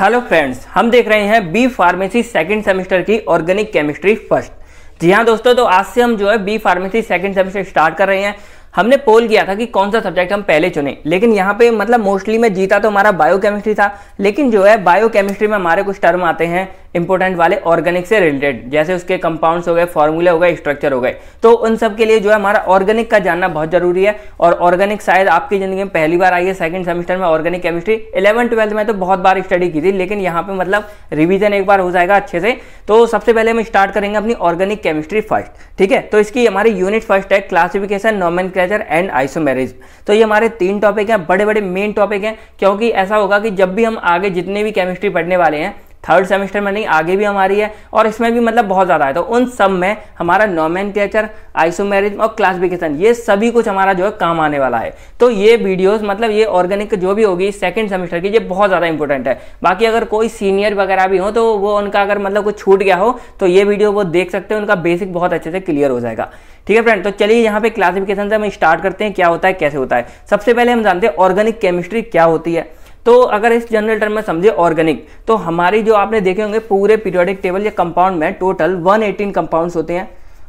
hello friends हम देख रहे हैं बी फार्मेसी सेकंड सेमेस्टर की ऑर्गेनिक केमिस्ट्री फर्स्ट जी हाँ दोस्तों तो आज से हम जो है B pharmacy second semester start कर रहे हैं हमने पोल किया था कि कौन सा सब्जेक्ट हम पहले चुने लेकिन यहाँ पे मतलब मोस्टली में जीता तो हमारा बायोकेमिस्ट्री था लेकिन जो है बायोकेमिस्ट्री में हमारे कुछ टर्म आते हैं इंपॉर्टेंट वाले ऑर्गेनिक से रिलेटेड जैसे उसके कंपाउंड्स हो गए फॉर्मूले हो गए स्ट्रक्चर हो गए तो उन सब के लिए जो है हमारा ऑर्गेनिक का जानना बहुत जरूरी है और ऑर्गेनिक शायद आपकी जिंदगी में पहली बार आई है सेकंड सेमेस्टर में ऑर्गेनिक केमिस्ट्री इलेवन ट्वेल्थ में तो बहुत बार स्टडी की थी लेकिन यहाँ पे मतलब रिविजन एक बार हो जाएगा अच्छे से तो सबसे पहले हम स्टार्ट करेंगे अपनी ऑर्गेनिक केमिस्ट्री फर्स्ट ठीक है तो इसकी हमारी यूनिट फर्स्ट है क्लासिफिकेशन नॉमन एंड आइसोमेरिज तो ये हमारे तीन टॉपिक हैं बड़े बड़े मेन टॉपिक हैं क्योंकि ऐसा होगा कि जब भी हम आगे जितने भी केमिस्ट्री पढ़ने वाले हैं थर्ड सेमेस्टर में नहीं आगे भी हमारी है और इसमें भी मतलब बहुत ज़्यादा है तो उन सब में हमारा नॉमेन कैचर आइसोमेरिज्म और क्लासिफिकेशन ये सभी कुछ हमारा जो है काम आने वाला है तो ये वीडियोस मतलब ये ऑर्गेनिक जो भी होगी सेकेंड सेमेस्टर की ये बहुत ज़्यादा इंपॉर्टेंट है बाकी अगर कोई सीनियर वगैरह भी हो तो वो उनका अगर मतलब कुछ छूट गया हो तो ये वीडियो वो देख सकते हैं उनका बेसिक बहुत अच्छे से क्लियर हो जाएगा ठीक है फ्रेंड तो चलिए यहाँ पे क्लासिफिकेशन से हम स्टार्ट करते हैं क्या होता है कैसे होता है सबसे पहले हम जानते हैं ऑर्गेनिक केमिस्ट्री क्या होती है तो अगर इस जनरल टर्म में समझे ऑर्गेनिक तो हमारी जो आपने देखे होंगे पूरे पीरियोडिक टेबल या कंपाउंड में टोटल 118 कंपाउंड होते हैं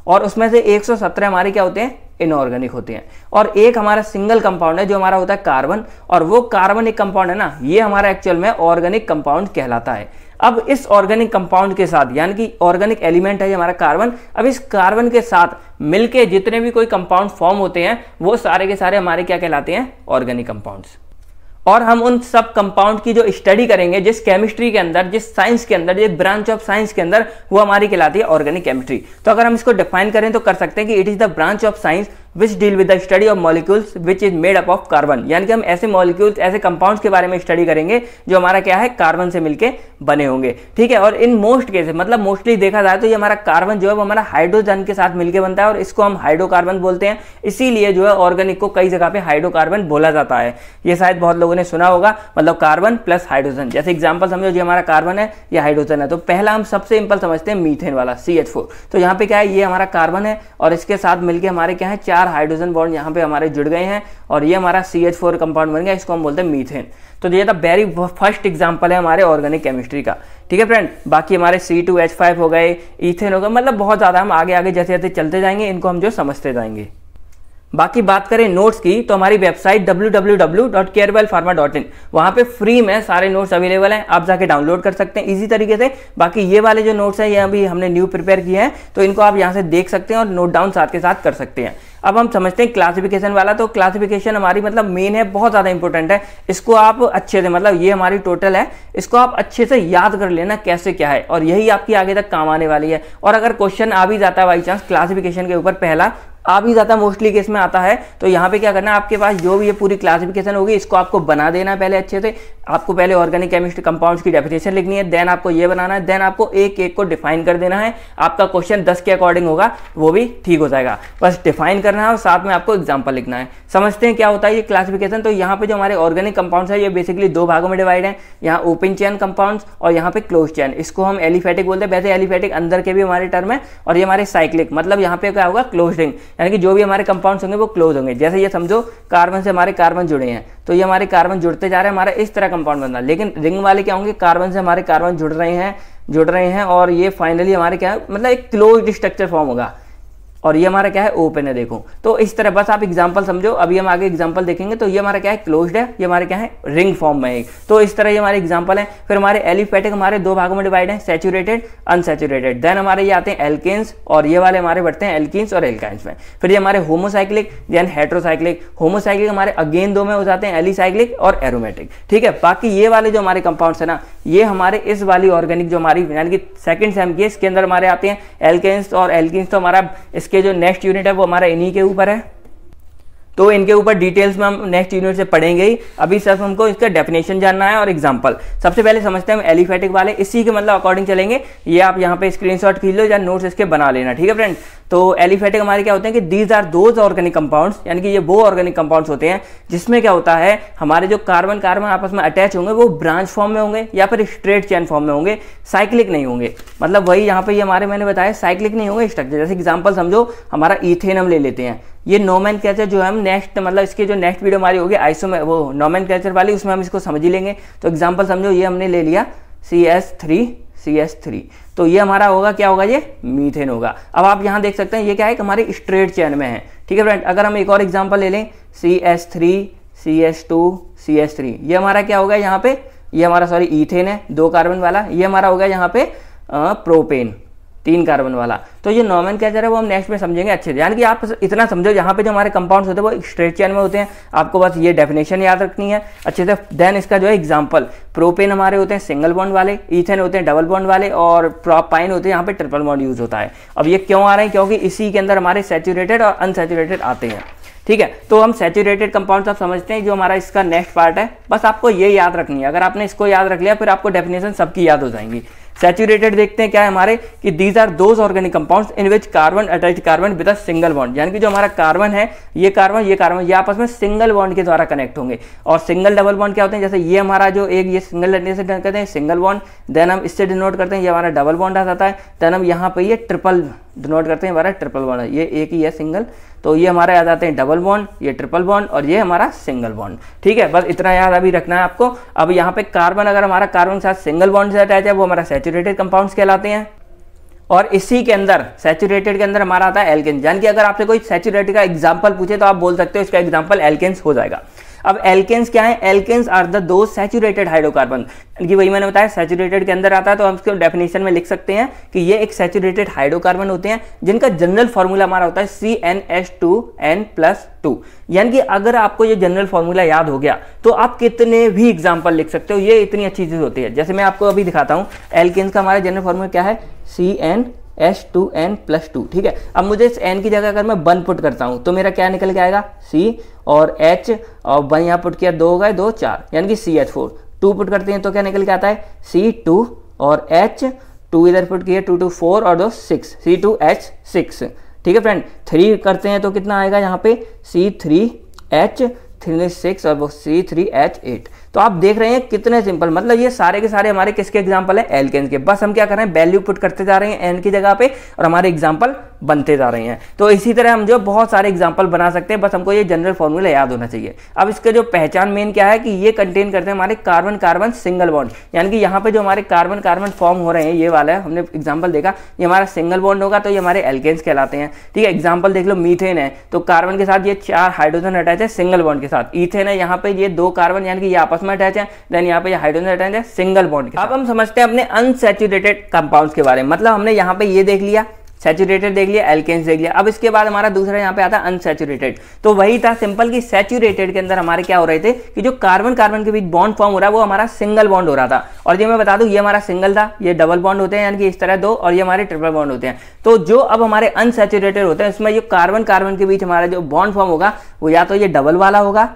और उसमें से 117 हमारे क्या होते हैं इनऑर्गेनिक होते हैं और एक हमारा सिंगल कंपाउंड है जो हमारा होता है कार्बन और वो कार्बन एक कंपाउंड है ना ये हमारा एक्चुअल में ऑर्गेनिक कंपाउंड कहलाता है अब इस ऑर्गेनिक कंपाउंड के साथ यानी कि ऑर्गेनिक एलिमेंट है हमारा कार्बन अब इस कार्बन के साथ मिलके जितने भी कोई कंपाउंड फॉर्म होते हैं वो सारे के सारे हमारे क्या कहलाते हैं ऑर्गेनिक कंपाउंड्स और हम उन सब कंपाउंड की जो स्टडी करेंगे जिस केमिस्ट्री के अंदर जिस साइंस के अंदर जिस ब्रांच ऑफ साइंस के अंदर वो हमारी कहलाती है ऑर्गेनिक केमिस्ट्री तो अगर हम इसको डिफाइन करें तो कर सकते हैं कि it is the branch of science which deal with the study of molecules which is made up of carbon यानी कि हम ऐसे मॉलिक्यूल्स ऐसे कंपाउंड्स के बारे में स्टडी करेंगे जो हमारा क्या है कार्बन से मिलकर बने होंगे ठीक है और इन मोस्ट केसेस मतलब मोस्टली देखा जाए तो ये हमारा कार्बन जो है वो हमारा हाइड्रोजन के साथ मिलकर बनता है और इसको हम हाइड्रोकार्बन बोलते हैं इसीलिए जो है ऑर्गेनिक को कई जगह पे हाइड्रोकार्बन बोला जाता है ये शायद बहुत लोगों ने सुना होगा मतलब कार्बन प्लस हाइड्रोजन जैसे एग्जाम्पल समझो जो हमारा कार्बन है या हाइड्रोजन है तो पहला हम सबसे सिंपल समझते हैं मीथेन वाला सी तो यहाँ पे क्या है ये हमारा कार्बन है और इसके साथ मिलकर हमारे क्या है चार हाइड्रोजन बॉन्ड यहाँ पे हमारे जुड़ गए हैं और ये हमारा सी एच फोर कंपाउंड बन गया इसको हम बोलते हैं मीथेन तो ये था वेरी फर्स्ट एग्जाम्पल है हमारे ऑर्गेनिक केमिस्ट्री का ठीक है फ्रेंड बाकी हमारे सी टू एच फाइव हो गए ईथेन हो गए मतलब बहुत ज़्यादा हम आगे आगे जैसे जैसे चलते जाएंगे इनको हम जो समझते जाएंगे बाकी बात करें नोट्स की तो हमारी वेबसाइट www.carewellpharma.in वहां पे फ्री में सारे नोट्स अवेलेबल हैं आप जाके डाउनलोड कर सकते हैं इजी तरीके से बाकी ये वाले जो नोट्स हैं ये अभी हमने न्यू प्रिपेयर किए हैं तो इनको आप यहाँ से देख सकते हैं और नोट डाउन साथ के साथ कर सकते हैं अब हम समझते हैं क्लासिफिकेशन वाला तो क्लासिफिकेशन हमारी मतलब मेन है बहुत ज़्यादा इंपॉर्टेंट है इसको आप अच्छे से मतलब ये हमारी टोटल है इसको आप अच्छे से याद कर लेना कैसे क्या है और यही आपकी आगे तक काम आने वाली है और अगर क्वेश्चन आ भी जाता है बाई चांस क्लासिफिकेशन के ऊपर पहला आप ही ज्यादा मोस्टली केस में आता है तो यहाँ पे क्या करना है आपके पास जो भी ये पूरी क्लासिफिकेशन होगी इसको आपको बना देना है पहले अच्छे से आपको पहले ऑर्गेनिक केमिस्ट्री कंपाउंड्स की डेफिनेशन लिखनी है देन आपको ये बनाना है देन आपको एक एक को डिफाइन कर देना है आपका क्वेश्चन दस के अकॉर्डिंग होगा वो भी ठीक हो जाएगा बस डिफाइन करना है और साथ में आपको एग्जाम्पल लिखना है समझते हैं क्या होता है ये क्लासिफिकेशन तो यहाँ पे जो हमारे ऑर्गेनिक कंपाउंड्स है ये बेसिकली दो भागों में डिवाइड है यहाँ ओपन चैन कंपाउंड्स और यहाँ पे क्लोज चैन इसको हम एलिफेटिक बोलते हैं वैसे एलिफेटिक अंदर के भी हमारे टर्म है और ये हमारे साइक्लिक मतलब यहाँ पे क्या होगा क्लोज यानी कि जो भी हमारे कंपाउंड्स होंगे वो क्लोज होंगे जैसे ये समझो कार्बन से हमारे कार्बन जुड़े हैं तो ये हमारे कार्बन जुड़ते जा रहे हैं हमारा इस तरह कंपाउंड बनना लेकिन रिंग वाले क्या होंगे कार्बन से हमारे कार्बन जुड़ रहे हैं जुड़ रहे हैं और ये फाइनली हमारे क्या मतलब एक क्लोज स्ट्रक्चर फॉर्म होगा और ये हमारा क्या है ओपन है देखो तो इस तरह बस आप एग्जांपल समझो अभी हम आगे एग्जाम्पल देखेंगे तो ये हमारा क्या है क्लोज्ड है ये हमारे क्या है रिंग फॉर्म में एक तो इस तरह ये हमारे एग्जाम्पल है फिर हमारे एलिफेटिक हमारे दो भागों में डिवाइड है सेचुरेटेड अनसेचुरेटेड देन हमारे ये आते हैं एल्किस और ये वाले हमारे बढ़ते हैं एल्किस और एल्काइंस में फिर ये हमारे होमोसाइक्लिक देन हेट्रोसाइक्लिक होमोसाइक्लिक हमारे अगेन दो में हो जाते हैं एलिसाइक्लिक और एरोमेटिक ठीक है बाकी ये वाले जो हमारे कंपाउंड्स है ना ये हमारे इस वाली ऑर्गेनिक जो हमारी यानी कि सेकंड सेम की इसके अंदर हमारे आते हैं एल्केन्स और एल्किन्स तो हमारा इसके जो नेक्स्ट यूनिट है वो हमारा इन्हीं के ऊपर है तो इनके ऊपर डिटेल्स में हम नेक्स्ट यूनिट से पढ़ेंगे ही अभी सिर्फ हमको इसका डेफिनेशन जानना है और एग्जांपल सबसे पहले समझते हैं हम एलिफेटिक वाले इसी के मतलब अकॉर्डिंग चलेंगे ये आप यहाँ पे स्क्रीनशॉट खींच लो या नोट्स इसके बना लेना ठीक है फ्रेंड तो एलिफेटिक हमारे क्या होते हैं कि these are those organic compounds यानी कि ये वो ऑर्गेनिक कंपाउंड्स होते हैं जिसमें क्या होता है हमारे जो कार्बन कार्बन आपस में अटैच होंगे वो ब्रांच फॉर्म में होंगे या फिर स्ट्रेट चैन फॉर्म में होंगे साइक्लिक नहीं होंगे मतलब वही यहाँ पे ये हमारे मैंने बताया साइक्लिक नहीं होंगे स्ट्रक्चर जैसे एग्जाम्पल समझो हमारा इथेन हम ले लेते हैं ये नोमैन कैचर जो हम नेक्स्ट मतलब इसके जो नेक्स्ट वीडियो हमारी होगी आइसो में वो नोमैन कैचर वाली उसमें हम इसको समझ ही लेंगे तो एग्जाम्पल समझो ये हमने ले लिया C S three C S three तो ये हमारा होगा क्या होगा ये मीथेन होगा अब आप यहां देख सकते हैं ये क्या है हमारे स्ट्रेट चैन में है ठीक है फ्रेंड अगर हम एक और एग्जाम्पल ले लें C S three C S two C S three ये हमारा क्या होगा यहाँ पे ये हमारा सॉरी ईथेन है दो कार्बन वाला ये हमारा होगा यहाँ पे प्रोपेन तीन कार्बन वाला तो ये नॉमन क्या है वो हम नेक्स्ट में समझेंगे अच्छे से यानी कि आप इतना समझो यहाँ पे जो हमारे कंपाउंड्स होते हैं वो स्ट्रेट स्ट्रेचियन में होते हैं आपको बस ये डेफिनेशन याद रखनी है अच्छे से देन इसका जो है एग्जाम्पल प्रोपेन हमारे होते हैं सिंगल बॉन्ड वाले ईथेन होते हैं डबल बॉन्ड वाले और प्रोपाइन होते हैं यहाँ पे ट्रिपल बॉन्ड यूज होता है अब ये क्यों आ रहे हैं क्योंकि इसी के अंदर हमारे सेचुरेटेड और अनसेचुरेटेड आते हैं ठीक है तो हम सेचुरेटेड कंपाउंड आप समझते हैं जो हमारा इसका नेक्स्ट पार्ट है बस आपको ये याद रखनी है अगर आपने इसको याद रख लिया फिर आपको डेफिनेशन सबकी याद हो जाएंगी सैचुरेटेड देखते हैं क्या है हमारे कि these are those organic compounds in which carbon attach carbon with a single bond यानी कि जो हमारा कार्बन है ये कार्बन ये कार्बन ये आपस में सिंगल बॉन्ड के द्वारा कनेक्ट होंगे और सिंगल डबल बॉन्ड क्या होते हैं जैसे ये हमारा जो एक ये सिंगल से करते हैं सिंगल बॉन्ड देन हम इससे डिनोट करते हैं ये हमारा डबल बॉन्ड आ जाता है देन हम यहाँ पर ये ट्रिपल डिनोट करते हैं हमारा ट्रिपल बॉन्ड ये एक ही है सिंगल तो ये हमारा याद आते हैं डबल बॉन्ड ये ट्रिपल बॉन्ड और ये हमारा सिंगल बॉन्ड ठीक है बस इतना याद अभी रखना है आपको अब यहाँ पे कार्बन अगर हमारा कार्बन के साथ सिंगल बॉन्ड से अटैच है वो हमारा सेचुरेटेड कंपाउंड कहलाते हैं और इसी के अंदर सेचुरेटेड के अंदर हमारा आता है एल्केन्स यानी कि अगर आपसे कोई सेचुरेटेड का एग्जाम्पल पूछे तो आप बोल सकते हो इसका एग्जाम्पल एल्केन्स हो जाएगा अब एल्केन्स क्या है एल्केन्स आर द दो सैचुरेटेड हाइड्रोकार्बन कि वही मैंने बताया सैचुरेटेड के अंदर आता है तो हम इसको डेफिनेशन में लिख सकते हैं कि ये एक सैचुरेटेड हाइड्रोकार्बन होते हैं जिनका जनरल फॉर्मूला हमारा होता है C N S two N plus two यानी कि अगर आपको ये जनरल फॉर्मूला याद हो गया तो आप कितने भी एग्जाम्पल लिख सकते हो ये इतनी अच्छी चीज़ होती है जैसे मैं आपको अभी दिखाता हूँ एल्केन्स का हमारा जनरल फॉर्मूला क्या है C N S two N plus two ठीक है अब मुझे इस एन की जगह अगर मैं वन पुट करता हूँ तो मेरा क्या निकल के आएगा सी और एच और वन यहाँ पुट किया दो हो गए दो चार यानी कि C H four two put करते हैं तो क्या निकल के आता है सी टू और एच टू इधर पुट किया टू टू फोर और दो six C two H six ठीक है फ्रेंड थ्री करते हैं तो कितना आएगा यहाँ पे C three H three six और वो सी थ्री एच एट तो आप देख रहे हैं कितने सिंपल मतलब ये सारे के सारे हमारे किसके एग्जाम्पल है एल के बस हम क्या कर रहे हैं वैल्यू पुट करते जा रहे हैं एन की जगह पे और हमारे एग्जाम्पल बनते जा रहे हैं तो इसी तरह हम जो बहुत सारे एग्जाम्पल बना सकते हैं बस हमको ये जनरल फॉर्मूला याद होना चाहिए अब इसका जो पहचान मेन क्या है कि ये कंटेन करते हैं हमारे कार्बन कार्बन सिंगल बॉन्ड यानी कि यहाँ पे जो हमारे कार्बन कार्बन फॉर्म हो रहे हैं ये वाला है हमने एग्जाम्पल देखा ये हमारा सिंगल बॉन्ड होगा तो ये हमारे एल्केन्स कहलाते हैं ठीक है एग्जाम्पल देख लो मीथेन है तो कार्बन के साथ ये चार हाइड्रोजन अटैच है सिंगल बॉन्ड के साथ ईथेन है यहाँ पे ये दो कार्बन यानी कि ये आपस में अटैच है देन यहाँ पे हाइड्रोजन अटैच है सिंगल बॉन्ड के अब हम समझते हैं अपने अनसेचुरेटेड कंपाउंड के बारे में मतलब हमने यहाँ पे ये देख लिया सेचुरेटेड देख लिया एल्केन्स देख लिया अब इसके बाद हमारा दूसरा यहाँ पे आता है अनसेचुरेटेड तो वही था सिंपल कि सेचुरेटेड के अंदर हमारे क्या हो रहे थे कि जो कार्बन कार्बन के बीच बॉन्ड फॉर्म हो रहा है वो हमारा सिंगल बॉन्ड हो रहा था और जो मैं बता दूं ये हमारा सिंगल था ये डबल बॉन्ड होते हैं यानी कि इस तरह दो और ये हमारे ट्रिपल बॉन्ड होते हैं तो जो अब हमारे अनसेचुरेटेड होते हैं उसमें जो कार्बन कार्बन के बीच हमारा जो बॉन्ड फॉर्म होगा वो या तो ये डबल वाला होगा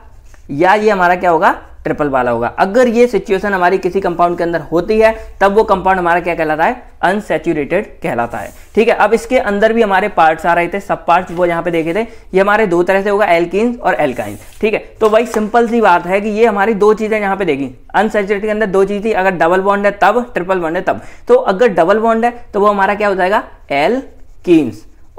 या ये हमारा क्या होगा ट्रिपल वाला होगा अगर ये सिचुएशन हमारी किसी कंपाउंड के अंदर होती है तब वो कंपाउंड हमारा क्या कहलाता है अनसेचुरेटेड कहलाता है ठीक है अब इसके अंदर भी हमारे पार्ट्स आ रहे थे सब पार्ट्स वो यहाँ पे देखे थे ये हमारे दो तरह से होगा एल्किन और एल्काइन ठीक है तो वही सिंपल सी बात है कि ये हमारी दो चीजें यहाँ पे देखी अनसेचुरेटेड के अंदर दो चीज थी अगर डबल बॉन्ड है तब ट्रिपल बॉन्ड है तब तो अगर डबल बॉन्ड है तो वो हमारा क्या हो जाएगा एल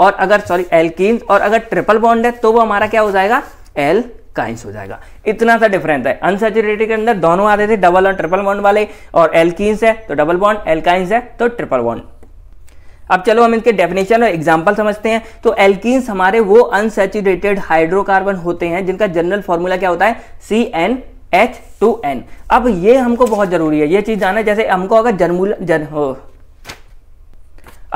और अगर सॉरी एल्किन और अगर ट्रिपल बॉन्ड है तो वो हमारा क्या हो जाएगा एल काइंस हो जाएगा इतना सा डिफरेंस है अनसेचुरेटेड के अंदर दोनों आते थे डबल और ट्रिपल बॉन्ड वाले और एल्किन्स है तो डबल बॉन्ड एल्काइंस है तो ट्रिपल बॉन्ड अब चलो हम इनके डेफिनेशन और एग्जांपल समझते हैं तो एल्किन्स हमारे वो अनसेचुरेटेड हाइड्रोकार्बन होते हैं जिनका जनरल फॉर्मूला क्या होता है C N H two N अब ये हमको बहुत जरूरी है ये चीज जानना जैसे हमको अगर जनमूल जन हो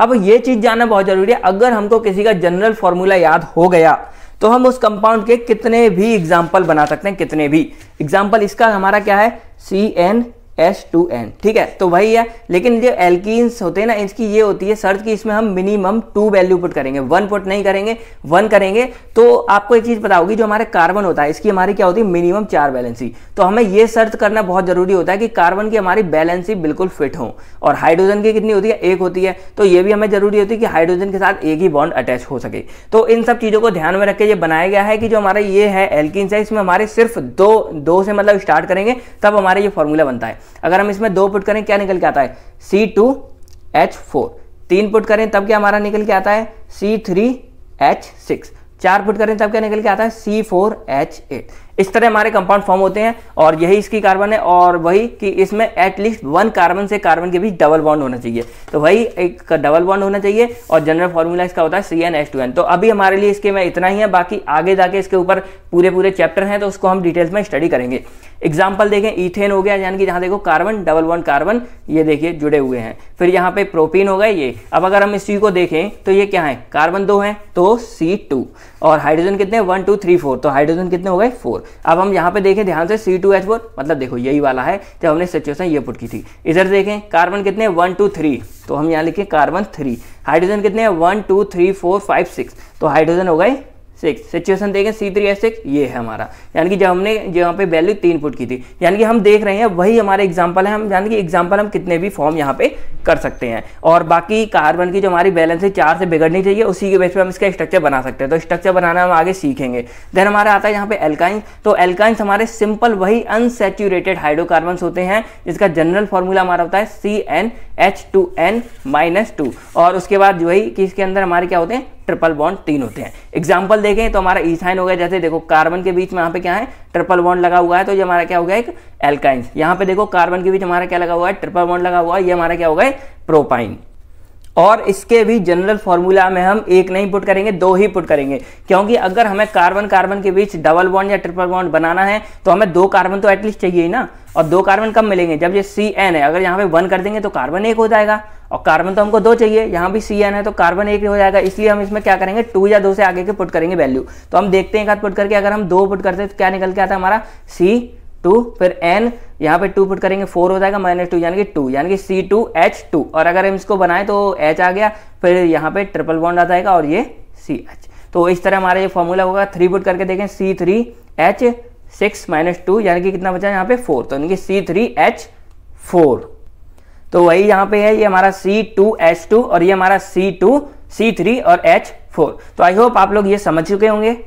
अब ये चीज जानना बहुत जरूरी है अगर हमको किसी का जनरल फॉर्मूला याद हो गया तो हम उस कंपाउंड के कितने भी एग्जाम्पल बना सकते हैं कितने भी एग्जाम्पल इसका हमारा क्या है C N S two N ठीक है तो वही है लेकिन जो एल्किस होते हैं ना इसकी ये होती है सर्च की इसमें हम मिनिमम टू वैल्यू पुट करेंगे वन पुट नहीं करेंगे वन करेंगे तो आपको एक चीज़ बताओगी जो हमारे कार्बन होता है इसकी हमारी क्या होती है मिनिमम चार बैलेंसी तो हमें ये सर्च करना बहुत जरूरी होता है कि कार्बन की हमारी बैलेंसी बिल्कुल फिट हो और हाइड्रोजन की कितनी होती है एक होती है तो ये भी हमें जरूरी होती है कि हाइड्रोजन के साथ एक ही बॉन्ड अटैच हो सके तो इन सब चीज़ों को ध्यान में रख के ये बनाया गया है कि जो हमारा ये है एल्किन्स है इसमें हमारे सिर्फ दो दो से मतलब स्टार्ट करेंगे तब हमारा ये फॉर्मूला बनता है अगर हम इसमें दो पुट करें क्या निकल के आता है सी टू एच फोर तीन पुट करें तब क्या हमारा निकल के आता है सी थ्री एच सिक्स चार पुट करें तब क्या निकल के आता है सी फोर एच एट इस तरह हमारे कंपाउंड फॉर्म होते हैं और यही इसकी कार्बन है और वही कि इसमें एटलीस्ट वन कार्बन से कार्बन के बीच डबल बॉन्ड होना चाहिए तो वही एक डबल बॉन्ड होना चाहिए और जनरल फॉर्मूला इसका होता है C N S two N तो अभी हमारे लिए इसके में इतना ही है बाकी आगे जाके इसके ऊपर पूरे पूरे चैप्टर हैं तो उसको हम डिटेल्स में स्टडी करेंगे एग्जाम्पल देखें ईथेन हो गया यानी कि जहाँ देखो कार्बन डबल वन कार्बन ये देखिए जुड़े हुए हैं फिर यहाँ पे प्रोपीन हो गए ये अब अगर हम इसी को देखें तो ये क्या है कार्बन दो हैं तो सी टू और हाइड्रोजन कितने वन टू थ्री फोर तो हाइड्रोजन कितने हो गए फोर अब हम यहाँ पे देखें ध्यान से सी टू एच फोर मतलब देखो यही वाला है जब हमने सिचुएशन ये पुट की थी इधर देखें कार्बन कितने वन टू थ्री तो हम यहाँ लिखें कार्बन थ्री हाइड्रोजन कितने one two three four five six तो हाइड्रोजन हो गए सिक्स सिचुएशन देखें सी थ्री एस सिक्स ये है हमारा यानी कि जब हमने यहाँ पे वैल्यू तीन फुट की थी यानी कि हम देख रहे हैं वही हमारे एग्जाम्पल है हम यानी कि एग्जाम्पल हम कितने भी फॉर्म यहाँ पे कर सकते हैं और बाकी कार्बन की जो हमारी बैलेंस है चार से बिगड़नी चाहिए उसी के बेस पर हम इसका स्ट्रक्चर बना सकते हैं तो स्ट्रक्चर बनाना हम आगे सीखेंगे देन हमारा आता है यहाँ पे एल्काइंस तो एल्काइंस हमारे सिंपल वही अनसेचुरेटेड हाइड्रोकार्बन होते हैं जिसका जनरल फॉर्मूला हमारा होता है C N H two N minus two और उसके बाद है कि इसके अंदर हमारे क्या होते हैं ट्रिपल बॉन्ड तीन होते हैं एग्जाम्पल देखें तो हमारा ईथाइन हो गया जैसे देखो कार्बन के बीच में यहाँ पे क्या है ट्रिपल बॉन्ड लगा हुआ है तो ये हमारा क्या हो गया एक एल्काइन यहाँ पे देखो कार्बन के बीच हमारा क्या लगा हुआ है ट्रिपल बॉन्ड लगा हुआ है ये हमारा क्या हो गया प्रोपाइन और इसके भी जनरल फॉर्मूला में हम एक नहीं पुट करेंगे दो ही पुट करेंगे क्योंकि अगर हमें कार्बन कार्बन के बीच डबल बॉन्ड या ट्रिपल बॉन्ड बनाना है तो हमें दो कार्बन तो एटलीस्ट चाहिए ही ना और दो कार्बन कब मिलेंगे जब ये सी एन है अगर यहाँ पे वन कर देंगे तो कार्बन एक हो जाएगा और कार्बन तो हमको दो चाहिए यहाँ भी सी एन है तो कार्बन एक हो जाएगा इसलिए हम इसमें क्या करेंगे टू या दो से आगे के पुट करेंगे वैल्यू तो हम देखते हैं एक हाथ पुट करके अगर हम दो पुट करते हैं तो क्या निकल के आता है हमारा सी टू फिर एन यहाँ पे टू पुट करेंगे फोर हो जाएगा माइनस टू यानी कि टू यानी कि सी टू एच टू और अगर हम इसको बनाएं तो एच आ गया फिर यहाँ पे ट्रिपल बॉन्ड आ जाएगा और ये सी एच तो इस तरह हमारा ये फॉर्मूला होगा थ्री पुट करके देखें C three H six minus two यानी कि कितना बचा यहाँ पे फोर तो यानी कि सी थ्री एच फोर तो वही यहाँ पे है ये हमारा C2H2 और ये हमारा C2 C3 और H4 तो आई होप आप लोग ये समझ चुके होंगे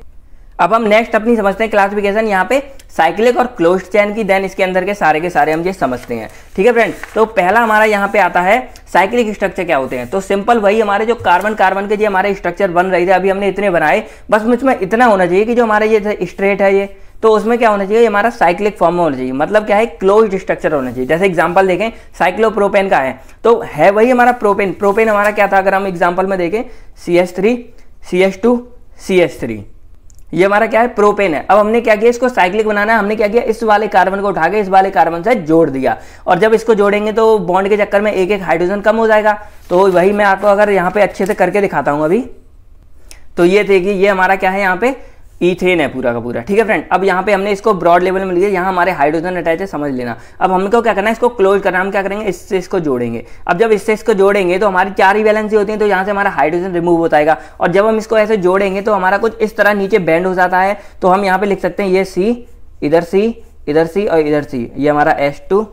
अब हम नेक्स्ट अपनी समझते हैं क्लासिफिकेशन यहाँ पे साइक्लिक और क्लोज्ड चैन की देन इसके अंदर के सारे के सारे हम ये समझते हैं ठीक है फ्रेंड तो पहला हमारा यहाँ पे आता है साइक्लिक स्ट्रक्चर क्या होते हैं तो सिंपल वही हमारे जो कार्बन कार्बन के जो हमारे स्ट्रक्चर बन रहे थे अभी हमने इतने बनाए बस मुझमें इतना होना चाहिए कि जो हमारे ये स्ट्रेट है ये तो उसमें क्या होना चाहिए हमारा साइक्लिक फॉर्म होना चाहिए मतलब क्या है क्लोज स्ट्रक्चर होना चाहिए जैसे एग्जाम्पल देखें साइक्लोप्रोपेन का है तो है वही हमारा प्रोपेन प्रोपेन हमारा क्या था अगर हम एग्जाम्पल में देखें C S three C S two C S three ये हमारा क्या है प्रोपेन है अब हमने क्या किया इसको साइक्लिक बनाना है हमने क्या किया इस वाले कार्बन को उठा के इस वाले कार्बन से जोड़ दिया और जब इसको जोड़ेंगे तो बॉन्ड के चक्कर में एक एक हाइड्रोजन कम हो जाएगा तो वही मैं आपको अगर यहाँ पे अच्छे से करके दिखाता हूँ अभी तो ये थे कि ये हमारा क्या है यहाँ पे ईथेन है पूरा का पूरा ठीक है फ्रेंड अब यहाँ पे हमने इसको ब्रॉड लेवल में लिया यहाँ हमारे हाइड्रोजन अटैच है समझ लेना अब हमको क्या करना है इसको क्लोज करना हम क्या करेंगे इससे इसको जोड़ेंगे अब जब इससे इसको जोड़ेंगे तो हमारी चार ही बैलेंसी होती है तो यहाँ से हमारा हाइड्रोजन रिमूव हो जाएगा और जब हम इसको ऐसे जोड़ेंगे तो हमारा कुछ इस तरह नीचे बैंड हो जाता है तो हम यहाँ पे लिख सकते हैं ये सी इधर सी इधर सी और इधर सी ये हमारा S two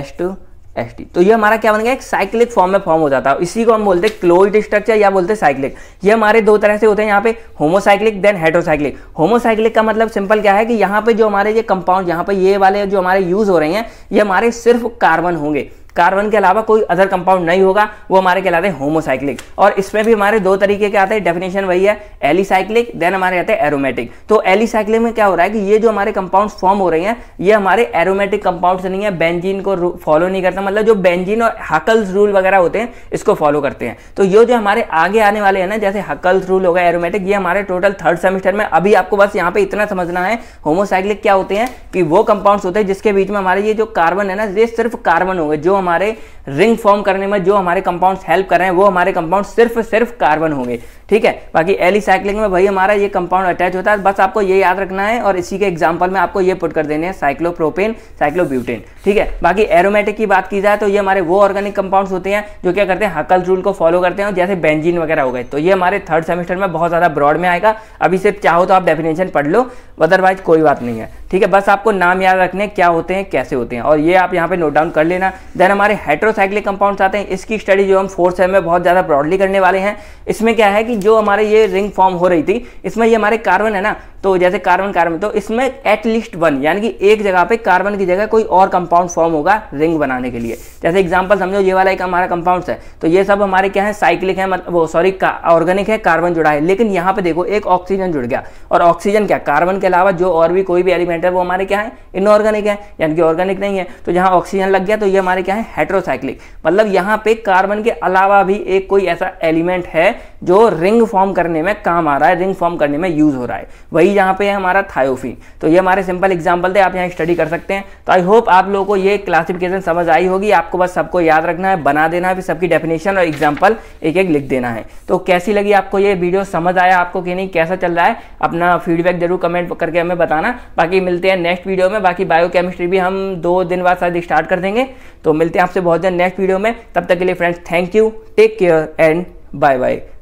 S two S T तो ये हमारा क्या बन गया एक साइक्लिक फॉर्म में फॉर्म हो जाता है इसी को हम बोलते हैं क्लोज स्ट्रक्चर या बोलते हैं साइक्लिक ये हमारे दो तरह से होते हैं यहाँ पे होमोसाइक्लिक देन हेटोसाइक्लिक होमोसाइक्लिक का मतलब सिंपल क्या है कि यहाँ पे जो हमारे ये कंपाउंड यहाँ पे ये वाले जो हमारे यूज हो रहे हैं ये हमारे सिर्फ कार्बन होंगे कार्बन के अलावा कोई अदर कंपाउंड नहीं होगा वो हमारे कहलाते हैं होमोसाइक्लिक और इसमें भी हमारे दो तरीके के आते हैं डेफिनेशन वही है एलिसाइक्लिक देन हमारे आते हैं एरोमेटिक तो एलिसाइक्लिक में क्या हो रहा है कि ये जो हमारे कंपाउंड फॉर्म हो रहे हैं ये हमारे एरोमेटिक कंपाउंड नहीं है बेंजीन को फॉलो नहीं करता मतलब जो बेंजीन और हकल्स रूल वगैरह होते हैं इसको फॉलो करते हैं तो ये जो हमारे आगे आने वाले हैं ना जैसे हकल्स रूल होगा एरोमेटिक ये हमारे टोटल थर्ड सेमेस्टर में अभी आपको बस यहाँ पे इतना समझना है होमोसाइक्लिक क्या होते हैं कि वो कंपाउंड होते हैं जिसके बीच में हमारे ये जो कार्बन है ना ये सिर्फ कार्बन होंगे जो हमारे रिंग फॉर्म करने में जो हमारे कंपाउंड्स हेल्प कर रहे हैं वो हमारे कंपाउंड सिर्फ सिर्फ कार्बन होंगे ठीक है बाकी एलिसाइक्लिंग में भाई हमारा ये कंपाउंड अटैच होता है बस आपको ये याद रखना है और इसी के एग्जाम्पल में आपको ये पुट कर देने हैं साइक्लोप्रोपेन साइक्लोब्यूटेन ठीक है बाकी एरोमेटिक की बात की जाए तो ये हमारे वो ऑर्गेनिक कंपाउंड्स होते हैं जो क्या करते हैं हकल रूल को फॉलो करते हैं जैसे बेंजीन वगैरह हो गए तो ये हमारे थर्ड सेमेस्टर में बहुत ज़्यादा ब्रॉड में आएगा अभी सिर्फ चाहो तो आप डेफिनेशन पढ़ लो अदरवाइज कोई बात नहीं है ठीक है बस आपको नाम याद रखने क्या होते हैं कैसे होते हैं और ये आप यहाँ पे नोट डाउन कर लेना देन हमारे हाइड्रोसाइक्लिक कंपाउंड्स आते हैं इसकी स्टडी जो हम फोर्स सेम में बहुत ज़्यादा ब्रॉडली करने वाले हैं इसमें क्या है कि जो हमारे ये रिंग फॉर्म हो रही थी इसमें ये हमारे कार्बन है ना तो जैसे कार्बन कार्बन तो इसमें एटलीस्ट वन यानी कि एक जगह पे कार्बन की जगह कोई और कंपाउंड फॉर्म होगा रिंग बनाने के लिए जैसे एग्जाम्पल समझो ये वाला एक हमारा कंपाउंड है तो ये सब हमारे क्या है साइक्लिक है मतलब सॉरी ऑर्गेनिक है कार्बन जुड़ा है लेकिन यहाँ पे देखो एक ऑक्सीजन जुड़ गया और ऑक्सीजन क्या कार्बन के अलावा जो और भी कोई भी एलिमेंट है वो हमारे क्या है इनऑर्गेनिक है यानी कि ऑर्गेनिक नहीं है तो जहाँ ऑक्सीजन लग गया तो ये हमारे क्या है हेट्रोसाइक्लिक मतलब यहां पे कार्बन के अलावा भी एक कोई ऐसा एलिमेंट है जो रिंग फॉर्म करने में काम आ रहा है रिंग फॉर्म करने में यूज हो रहा है वही यहां पे है हमारा थायोफिन तो ये हमारे सिंपल एग्जाम्पल थे आप यहाँ स्टडी कर सकते हैं तो आई होप आप लोगों को ये क्लासिफिकेशन समझ आई होगी आपको बस सबको याद रखना है बना देना है फिर सबकी डेफिनेशन और एग्जाम्पल एक एक लिख देना है तो कैसी लगी आपको ये वीडियो समझ आया आपको कि नहीं कैसा चल रहा है अपना फीडबैक जरूर कमेंट करके हमें बताना बाकी मिलते हैं नेक्स्ट वीडियो में बाकी बायोकेमिस्ट्री भी हम दो दिन बाद शायद स्टार्ट कर देंगे तो मिलते मिलते हैं आपसे बहुत जल्द नेक्स्ट वीडियो में तब तक के लिए friends thank you take care and bye bye